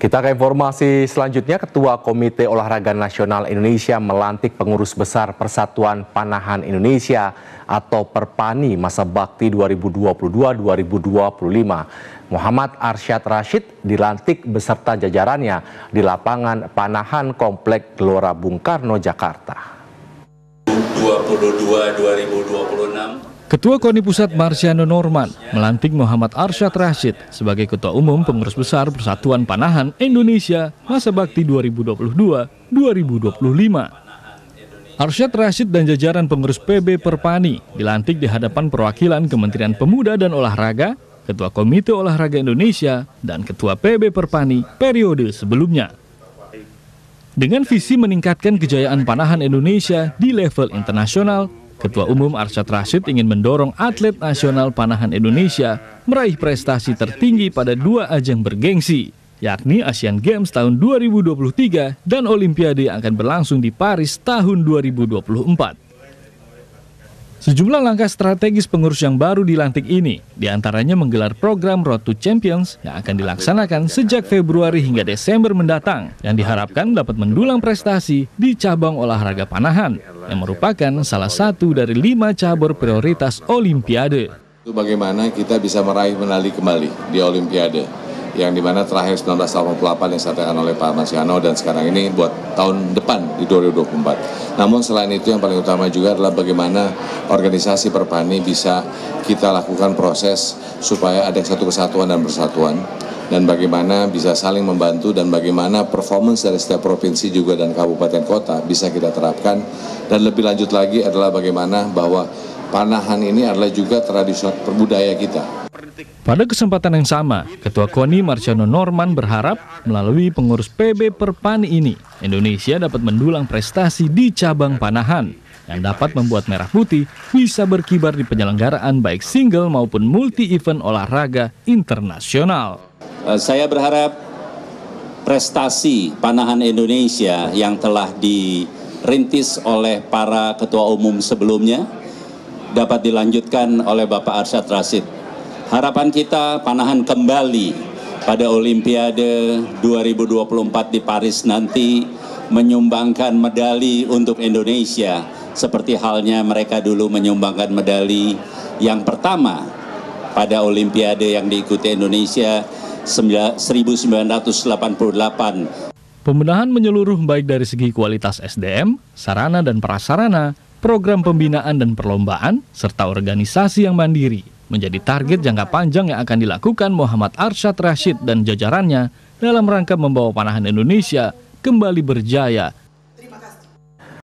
Kita ke informasi selanjutnya, Ketua Komite Olahraga Nasional Indonesia melantik pengurus besar Persatuan Panahan Indonesia atau Perpani masa bakti 2022-2025. Muhammad Arsyad Rashid dilantik beserta jajarannya di lapangan Panahan Komplek Gelora Bung Karno, Jakarta. 22 2026. Ketua KONI Pusat Marsiano Norman melantik Muhammad Arsyad Rashid sebagai Ketua Umum Pengurus Besar Persatuan Panahan Indonesia masa bakti 2022-2025. Arsyad Rashid dan jajaran pengurus PB Perpani dilantik di hadapan perwakilan Kementerian Pemuda dan Olahraga, Ketua Komite Olahraga Indonesia, dan Ketua PB Perpani periode sebelumnya. Dengan visi meningkatkan kejayaan panahan Indonesia di level internasional, Ketua Umum Arsyad Rashid ingin mendorong atlet nasional panahan Indonesia meraih prestasi tertinggi pada dua ajang bergengsi, yakni Asian Games tahun 2023 dan Olimpiade yang akan berlangsung di Paris tahun 2024. Sejumlah langkah strategis pengurus yang baru dilantik ini, diantaranya menggelar program Road to Champions yang akan dilaksanakan sejak Februari hingga Desember mendatang, yang diharapkan dapat mendulang prestasi di cabang olahraga panahan, yang merupakan salah satu dari lima cabur prioritas Olimpiade. Bagaimana kita bisa meraih medali kembali di Olimpiade? yang dimana terakhir 1988 yang disampaikan oleh Pak Masiano dan sekarang ini buat tahun depan di 2024. Namun selain itu yang paling utama juga adalah bagaimana organisasi Perpani bisa kita lakukan proses supaya ada satu kesatuan dan bersatuan dan bagaimana bisa saling membantu dan bagaimana performance dari setiap provinsi juga dan kabupaten kota bisa kita terapkan dan lebih lanjut lagi adalah bagaimana bahwa panahan ini adalah juga tradisional perbudaya kita pada kesempatan yang sama, Ketua KONI Marciano Norman berharap melalui pengurus PB Perpani ini, Indonesia dapat mendulang prestasi di cabang panahan yang dapat membuat Merah Putih bisa berkibar di penyelenggaraan baik single maupun multi-event olahraga internasional. Eh, saya berharap prestasi panahan Indonesia yang telah dirintis oleh para ketua umum sebelumnya dapat dilanjutkan oleh Bapak Arsyad Rasid harapan kita panahan kembali pada Olimpiade 2024 di Paris nanti menyumbangkan medali untuk Indonesia seperti halnya mereka dulu menyumbangkan medali yang pertama pada Olimpiade yang diikuti Indonesia 1988. Pembenahan menyeluruh baik dari segi kualitas SDM, sarana dan prasarana, program pembinaan dan perlombaan, serta organisasi yang mandiri menjadi target jangka panjang yang akan dilakukan Muhammad Arsyad Rashid dan jajarannya dalam rangka membawa panahan Indonesia kembali berjaya